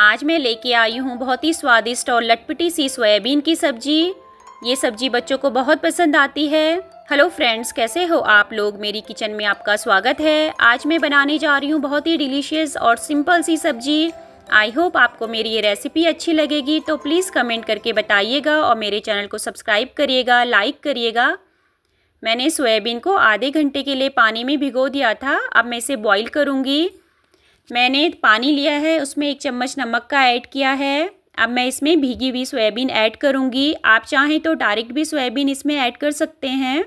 आज मैं लेके आई हूँ बहुत ही स्वादिष्ट और लटपटी सी सोयाबीन की सब्जी ये सब्जी बच्चों को बहुत पसंद आती है हेलो फ्रेंड्स कैसे हो आप लोग मेरी किचन में आपका स्वागत है आज मैं बनाने जा रही हूँ बहुत ही डिलीशियस और सिंपल सी सब्जी आई होप आपको मेरी ये रेसिपी अच्छी लगेगी तो प्लीज़ कमेंट करके बताइएगा और मेरे चैनल को सब्सक्राइब करिएगा लाइक करिएगा मैंने सोयाबीन को आधे घंटे के लिए पानी में भिगो दिया था अब मैं इसे बॉईल करूँगी मैंने पानी लिया है उसमें एक चम्मच नमक का ऐड किया है अब मैं इसमें भीगी हुई सोयाबीन ऐड करूँगी आप चाहें तो डायरेक्ट भी सोयाबीन इसमें ऐड कर सकते हैं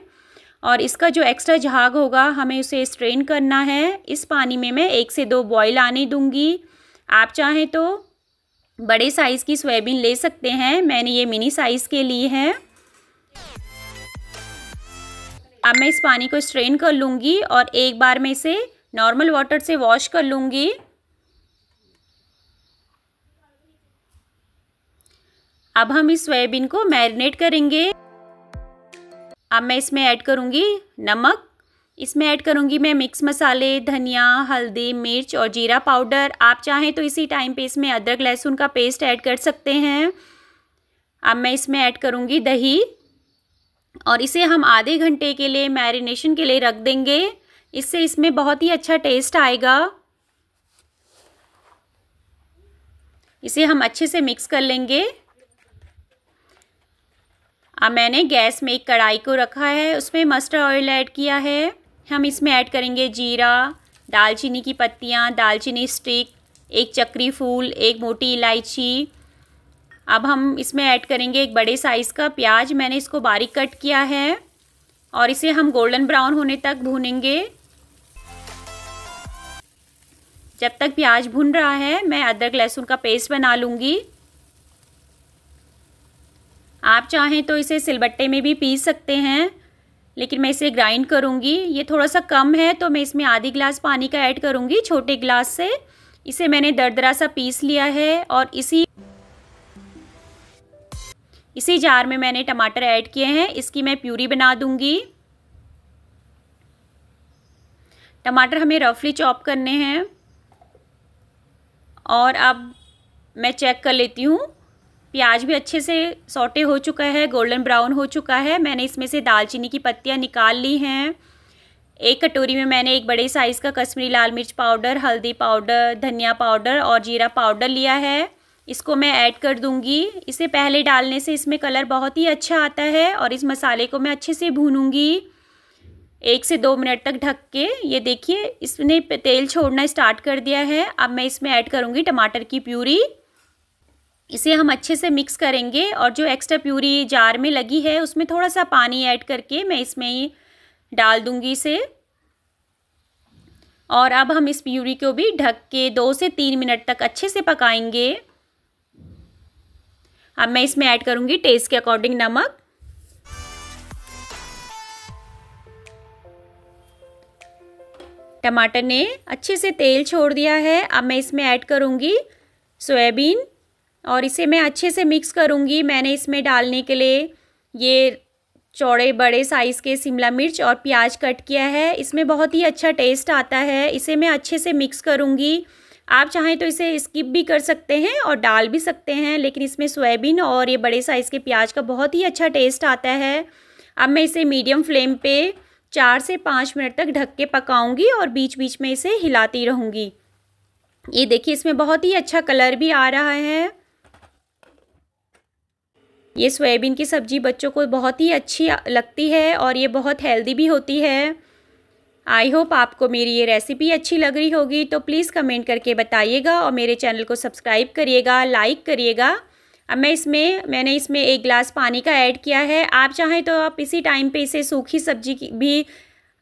और इसका जो एक्स्ट्रा झाग होगा हमें उसे स्ट्रेन करना है इस पानी में मैं एक से दो बॉयल आने दूँगी आप चाहें तो बड़े साइज़ की सोयाबीन ले सकते हैं मैंने ये मिनी साइज़ के लिए है अब मैं इस पानी को स्ट्रेन कर लूँगी और एक बार में इसे नॉर्मल वाटर से वॉश कर लूँगी अब हम इस सोयाबीन को मैरिनेट करेंगे अब मैं इसमें ऐड करूँगी नमक इसमें ऐड करूँगी मैं मिक्स मसाले धनिया हल्दी मिर्च और जीरा पाउडर आप चाहें तो इसी टाइम पे इसमें अदरक लहसुन का पेस्ट ऐड कर सकते हैं अब मैं इसमें ऐड करूँगी दही और इसे हम आधे घंटे के लिए मैरिनेशन के लिए रख देंगे इससे इसमें बहुत ही अच्छा टेस्ट आएगा इसे हम अच्छे से मिक्स कर लेंगे अब मैंने गैस में एक कढ़ाई को रखा है उसमें मस्टर्ड ऑयल ऐड किया है हम इसमें ऐड करेंगे जीरा दालचीनी की पत्तियाँ दालचीनी स्टिक एक चक्री फूल एक मोटी इलायची अब हम इसमें ऐड करेंगे एक बड़े साइज़ का प्याज मैंने इसको बारीक कट किया है और इसे हम गोल्डन ब्राउन होने तक भूनेंगे जब तक प्याज भुन रहा है मैं अदरक लहसुन का पेस्ट बना लूँगी आप चाहें तो इसे सिलबट्टे में भी पीस सकते हैं लेकिन मैं इसे ग्राइंड करूँगी ये थोड़ा सा कम है तो मैं इसमें आधी गिलास पानी का ऐड करूँगी छोटे गिलास से इसे मैंने दरदरा सा पीस लिया है और इसी इसी जार में मैंने टमाटर ऐड किए हैं इसकी मैं प्यूरी बना दूँगी टमाटर हमें रफली चॉप करने हैं और अब मैं चेक कर लेती हूँ प्याज भी अच्छे से सोटे हो चुका है गोल्डन ब्राउन हो चुका है मैंने इसमें से दालचीनी की पत्तियाँ निकाल ली हैं एक कटोरी में मैंने एक बड़े साइज़ का कश्मीरी लाल मिर्च पाउडर हल्दी पाउडर धनिया पाउडर और जीरा पाउडर लिया है इसको मैं ऐड कर दूंगी इसे पहले डालने से इसमें कलर बहुत ही अच्छा आता है और इस मसाले को मैं अच्छे से भूनूंगी एक से दो मिनट तक ढक के ये देखिए इसने तेल छोड़ना स्टार्ट कर दिया है अब मैं इसमें ऐड करूँगी टमाटर की प्यूरी इसे हम अच्छे से मिक्स करेंगे और जो एक्स्ट्रा प्यूरी जार में लगी है उसमें थोड़ा सा पानी ऐड करके मैं इसमें ही डाल दूँगी इसे और अब हम इस प्यूरी को भी ढक के दो से तीन मिनट तक अच्छे से पकाएंगे अब मैं इसमें ऐड करूँगी टेस्ट के अकॉर्डिंग नमक टमाटर ने अच्छे से तेल छोड़ दिया है अब मैं इसमें ऐड करूँगी सोयाबीन और इसे मैं अच्छे से मिक्स करूँगी मैंने इसमें डालने के लिए ये चौड़े बड़े साइज़ के शिमला मिर्च और प्याज कट किया है इसमें बहुत ही अच्छा टेस्ट आता है इसे मैं अच्छे से मिक्स करूँगी आप चाहें तो इसे स्किप भी कर सकते हैं और डाल भी सकते हैं लेकिन इसमें सोयाबीन और ये बड़े साइज़ के प्याज का बहुत ही अच्छा टेस्ट आता है अब मैं इसे मीडियम फ्लेम पे चार से पाँच मिनट तक ढक के पकाऊंगी और बीच बीच में इसे हिलाती रहूँगी ये देखिए इसमें बहुत ही अच्छा कलर भी आ रहा है ये सोयाबीन की सब्ज़ी बच्चों को बहुत ही अच्छी लगती है और ये बहुत हेल्दी भी होती है आई होप आपको मेरी ये रेसिपी अच्छी लग रही होगी तो प्लीज़ कमेंट करके बताइएगा और मेरे चैनल को सब्सक्राइब करिएगा लाइक करिएगा अब मैं इसमें मैंने इसमें एक गिलास पानी का ऐड किया है आप चाहें तो आप इसी टाइम पे इसे सूखी सब्जी भी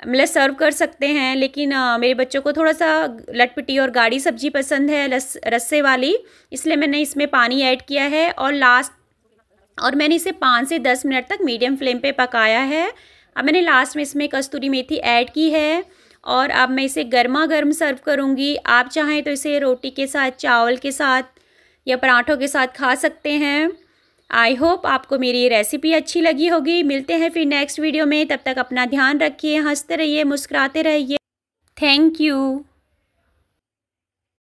मतलब सर्व कर सकते हैं लेकिन मेरे बच्चों को थोड़ा सा लटपटी और गाढ़ी सब्जी पसंद है रस रस्से वाली इसलिए मैंने इसमें पानी ऐड किया है और लास्ट और मैंने इसे पाँच से दस मिनट तक मीडियम फ्लेम पर पकाया है अब मैंने लास्ट में इसमें कस्तूरी मेथी ऐड की है और अब मैं इसे गर्मा गर्म सर्व करूँगी आप चाहें तो इसे रोटी के साथ चावल के साथ या पराठों के साथ खा सकते हैं आई होप आपको मेरी ये रेसिपी अच्छी लगी होगी मिलते हैं फिर नेक्स्ट वीडियो में तब तक अपना ध्यान रखिए हंसते रहिए मुस्कुराते रहिए थैंक यू